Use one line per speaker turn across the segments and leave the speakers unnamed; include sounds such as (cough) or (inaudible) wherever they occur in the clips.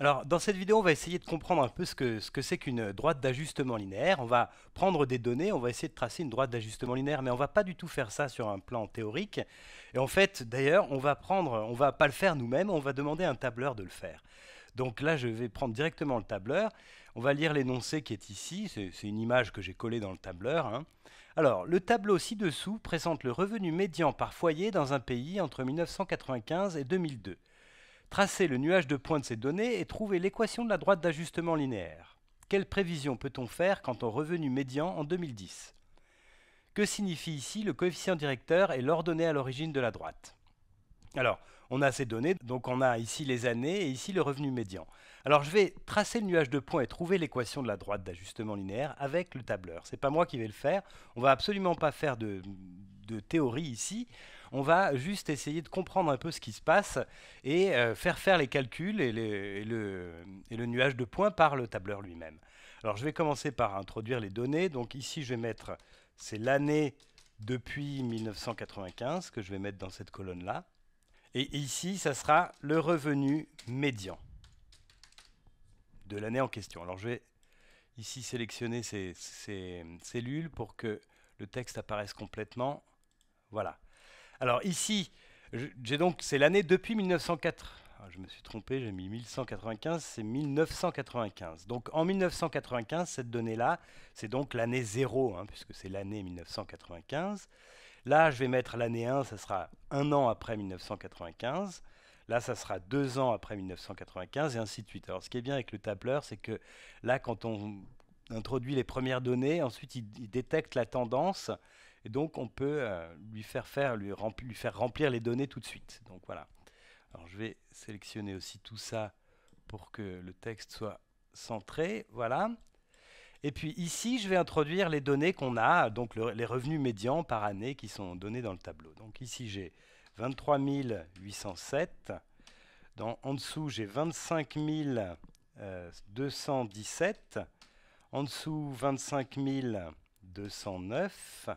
Alors, dans cette vidéo, on va essayer de comprendre un peu ce que c'est qu'une droite d'ajustement linéaire. On va prendre des données, on va essayer de tracer une droite d'ajustement linéaire, mais on ne va pas du tout faire ça sur un plan théorique. Et en fait, d'ailleurs, on va prendre, on va pas le faire nous-mêmes, on va demander à un tableur de le faire. Donc là, je vais prendre directement le tableur. On va lire l'énoncé qui est ici. C'est une image que j'ai collée dans le tableur. Hein. Alors, le tableau ci-dessous présente le revenu médian par foyer dans un pays entre 1995 et 2002 tracer le nuage de points de ces données et trouver l'équation de la droite d'ajustement linéaire. Quelle prévision peut-on faire quant au revenu médian en 2010 Que signifie ici le coefficient directeur et l'ordonnée à l'origine de la droite Alors, on a ces données, donc on a ici les années et ici le revenu médian. Alors je vais tracer le nuage de points et trouver l'équation de la droite d'ajustement linéaire avec le tableur. C'est pas moi qui vais le faire, on va absolument pas faire de, de théorie ici. On va juste essayer de comprendre un peu ce qui se passe et euh, faire faire les calculs et, le, nuage de points par le tableur lui-même. Alors je vais commencer par introduire les données. Donc ici je vais mettre, c'est l'année depuis 1995 que je vais mettre dans cette colonne-là. Et ici, ça sera le revenu médian de l'année en question. Alors je vais ici sélectionner ces, ces, cellules pour que le texte apparaisse complètement. Voilà. Alors ici, j'ai donc, c'est l'année depuis 1904. Ah, je me suis trompé, j'ai mis 1195, c'est 1995. Donc en 1995, cette donnée-là, c'est donc l'année 0, hein, puisque c'est l'année 1995. Là, je vais mettre l'année 1, ça sera un an après 1995. Là, ça sera deux ans après 1995 et ainsi de suite. Alors, ce qui est bien avec le tableur, c'est que là, quand on introduit les premières données, ensuite il détecte la tendance et donc, on peut euh, lui faire faire, lui, remplir, faire remplir les données tout de suite. Donc voilà. je vais sélectionner aussi tout ça pour que le texte soit centré. Voilà. Et puis ici, je vais introduire les données qu'on a, donc les revenus médians par année qui sont donnés dans le tableau. Donc ici, j'ai 23 807. en dessous, j'ai 25 217. Euh, en dessous, 25 209.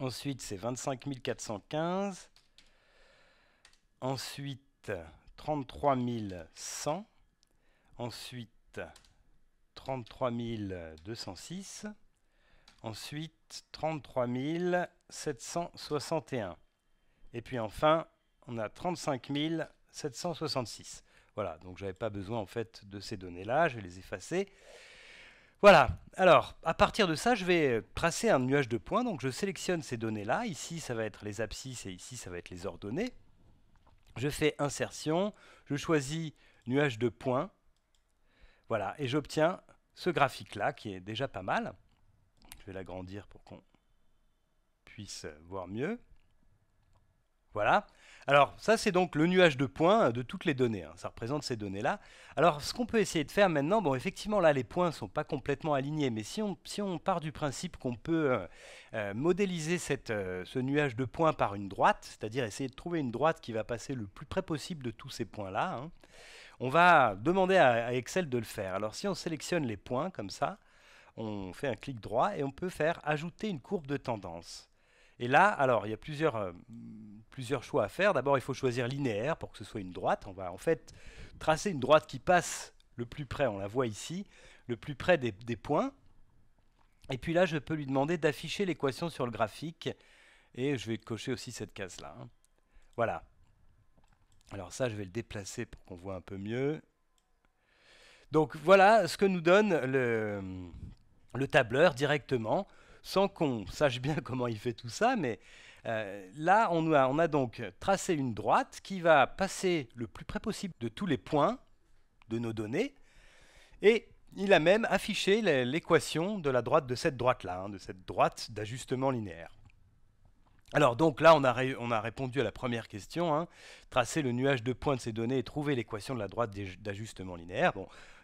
Ensuite, c'est 25 415. Ensuite, 33 100. Ensuite, 33 206. Ensuite, 33 761. Et puis enfin, on a 35 766. Voilà, donc je n'avais pas besoin en fait de ces données-là, je vais les effacer. Voilà. Alors, à partir de ça, je vais tracer un nuage de points. Donc, je sélectionne ces données-là. Ici, ça va être les abscisses et ici, ça va être les ordonnées. Je fais insertion. Je choisis nuage de points. Voilà. Et j'obtiens ce graphique-là qui est déjà pas mal. Je vais l'agrandir pour qu'on puisse voir mieux. Voilà. Alors ça c'est donc le nuage de points euh, de toutes les données, hein. ça représente ces données-là. Alors ce qu'on peut essayer de faire maintenant, bon effectivement là les points ne sont pas complètement alignés, mais si on, part du principe qu'on peut euh, euh, modéliser ce nuage de points par une droite, c'est-à-dire essayer de trouver une droite qui va passer le plus près possible de tous ces points-là, hein, on va demander à, Excel de le faire. Alors si on sélectionne les points comme ça, on fait un clic droit et on peut faire ajouter une courbe de tendance. Et là, alors, il y a plusieurs, euh, plusieurs choix à faire. D'abord, il faut choisir linéaire pour que ce soit une droite. On va en fait tracer une droite qui passe le plus près, on la voit ici, le plus près des, points. Et puis là, je peux lui demander d'afficher l'équation sur le graphique. Et je vais cocher aussi cette case-là. Hein. Voilà. Alors ça, je vais le déplacer pour qu'on voit un peu mieux. Donc voilà ce que nous donne le tableur directement sans qu'on sache bien (laughs) comment il fait tout ça, mais euh, là, on a, donc tracé une droite qui va passer le plus près possible de tous les points de nos données, et il a même affiché l'équation de la droite de cette droite-là, hein, de cette droite d'ajustement linéaire. Alors donc là, on a, répondu à la première question, hein. tracer le nuage de points de ces données et trouver l'équation de la droite d'ajustement linéaire.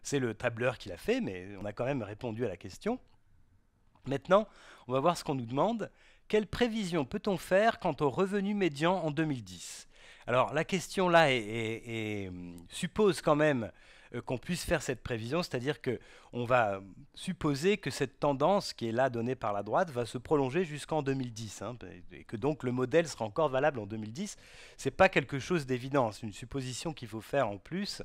c'est le tableur qui l'a fait, mais on a quand même répondu à la question. Maintenant, on va voir ce qu'on nous demande. Quelle prévision peut-on faire quant au revenu médian en 2010 Alors la question là est, hum, suppose quand même euh, qu'on puisse faire cette prévision, c'est-à-dire qu'on va euh, supposer que cette tendance qui est là donnée par la droite va se prolonger jusqu'en 2010, hein, et que donc le modèle sera encore valable en 2010. C'est pas quelque chose d'évident, c'est une supposition qu'il faut faire en plus,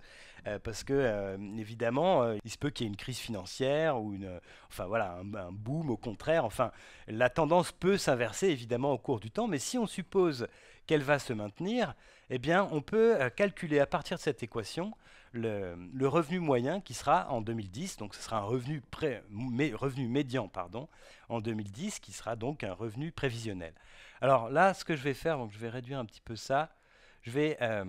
euh, parce que évidemment, il se peut qu'il y ait une crise financière ou une, enfin voilà, un, un boom au contraire. Enfin, la tendance peut s'inverser évidemment au cours du temps, mais si on suppose qu'elle va se maintenir, eh bien, on peut euh, calculer à partir de cette équation le, revenu moyen qui sera en 2010, donc ce sera un revenu, pré, revenu médian pardon, en 2010 qui sera donc un revenu prévisionnel. Alors là, ce que je vais faire, donc je vais réduire un petit peu ça, je vais euh,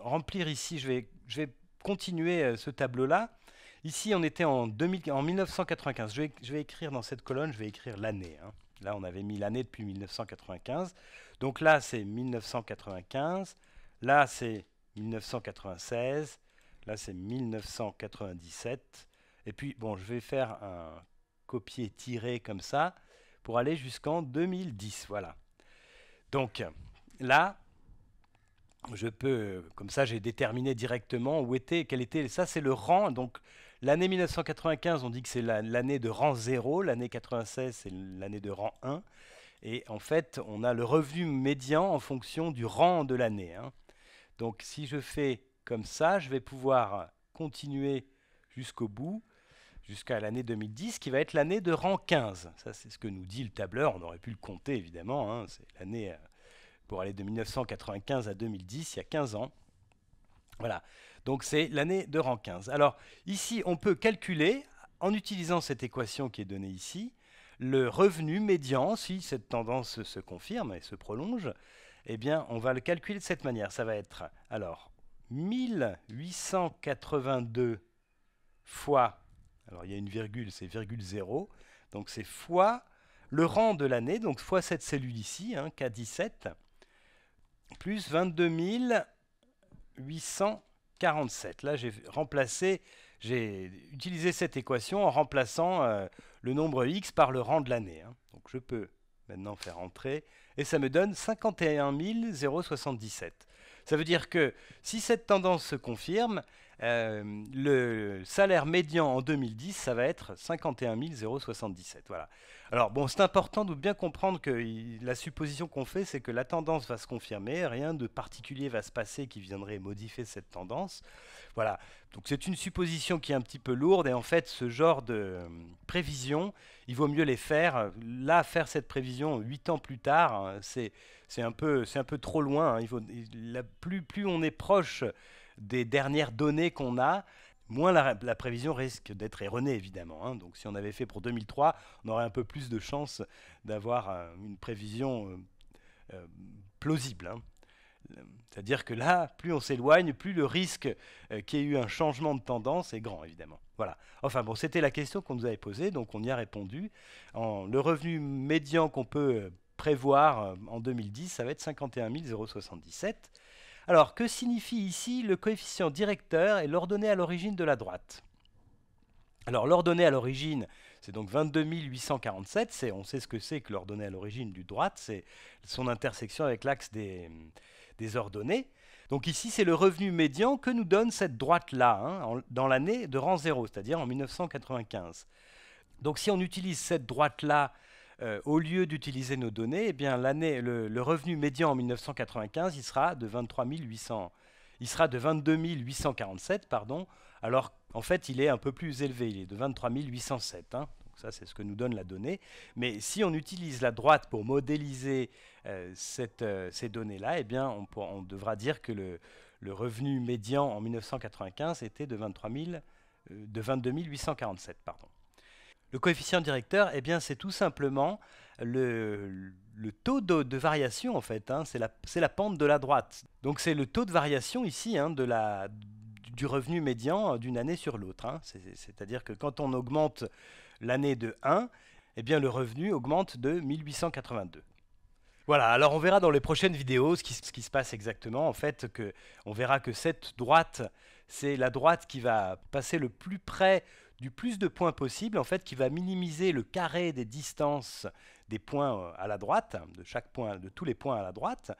remplir ici, je vais, je vais continuer euh, ce tableau-là. Ici, on était en, en 1995. Je vais, écrire dans cette colonne, je vais écrire l'année. Hein. Là, on avait mis l'année depuis 1995. Donc là, c'est 1995. Là, c'est 1996. Là, c'est 1997. Et puis, bon, je vais faire un copier-tirer comme ça pour aller jusqu'en 2010. Voilà. Donc là, je peux, comme ça, j'ai déterminé directement où était, quel était. Ça, c'est le rang. Donc, L'année 1995, on dit que c'est l'année de rang 0, l'année 96, c'est l'année de rang 1. Et en fait, on a le revenu médian en fonction du rang de l'année. Hein. Donc si je fais comme ça, je vais pouvoir continuer jusqu'au bout, jusqu'à l'année 2010, qui va être l'année de rang 15. Ça, c'est ce que nous dit le tableur. On aurait pu le compter, évidemment. Hein. C'est l'année euh, pour aller de 1995 à 2010, il y a 15 ans. Voilà. Donc c'est l'année de rang 15. Alors ici, on peut calculer, en utilisant cette équation qui est donnée ici, le revenu médian, si cette tendance se confirme et se prolonge, eh bien, on va le calculer de cette manière. Ça va être, alors, 1882 fois, alors il y a une virgule, c'est virgule 0, donc c'est fois le rang de l'année, donc fois cette cellule ici, hein, K17, plus 22 800 47. Là, j'ai remplacé, j'ai utilisé cette équation en remplaçant euh, le nombre x par le rang de l'année. Hein. Donc je peux maintenant faire entrer, et ça me donne 51 077. Ça veut dire que si cette tendance se confirme, euh, le salaire médian en 2010, ça va être 51 077. Voilà. Alors bon, c'est important de bien comprendre que la supposition qu'on fait, c'est que la tendance va se confirmer, rien de particulier va se passer qui viendrait modifier cette tendance. Voilà. Donc c'est une supposition qui est un petit peu lourde et en fait ce genre de euh, prévision, il vaut mieux les faire. Là, faire cette prévision 8 ans plus tard, hein, c'est un, peu, un peu trop loin. Hein. Il la, plus, plus on est proche des dernières données qu'on a, moins la, prévision risque d'être erronée, évidemment. Hein. Donc si on avait fait pour 2003, on aurait un peu plus de chances d'avoir euh, une prévision euh, euh, plausible. Hein. C'est-à-dire que là, plus on s'éloigne, plus le risque qu'il y ait eu un changement de tendance est grand, évidemment. Voilà. Enfin bon, c'était la question qu'on nous avait posée, donc on y a répondu. le revenu médian qu'on peut prévoir en 2010, ça va être 51 077. Alors, que signifie ici le coefficient directeur et l'ordonnée à l'origine de la droite Alors, l'ordonnée à l'origine, c'est donc 22 847. on sait ce que c'est que l'ordonnée à l'origine du droite, c'est son intersection avec l'axe des, ordonnées. Donc ici, c'est le revenu médian que nous donne cette droite-là, hein, dans l'année de rang 0, c'est-à-dire en 1995. Donc si on utilise cette droite-là euh, au lieu d'utiliser nos données, eh bien, le, le, revenu médian en 1995, il sera de il sera de 22 847, pardon, alors en fait, il est un peu plus élevé, il est de 23 807. Hein. donc ça, c'est ce que nous donne la donnée. Mais si on utilise la droite pour modéliser euh, euh, ces données-là, eh bien, on, devra dire que le, revenu médian en 1995 était de de 22 847, pardon. Le coefficient directeur, eh bien, c'est tout simplement le, taux de, variation, en fait. Hein. c'est la, pente de la droite. Donc, c'est le taux de variation ici hein, de la, du revenu médian euh, d'une année sur l'autre. Hein. C'est-à-dire que quand on augmente l'année de 1, eh bien, le revenu augmente de 1882. Voilà, alors on verra dans les prochaines vidéos ce qui, ce qui se passe exactement. En fait, que, on verra que cette droite, c'est la droite qui va passer le plus près du plus de points possible, en fait, qui va minimiser le carré des distances des points euh, à la droite, de chaque point, de tous les points à la droite.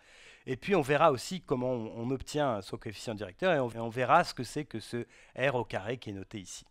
Et puis on verra aussi comment on, obtient ce coefficient directeur et on, on verra ce que c'est que ce r au carré qui est noté ici.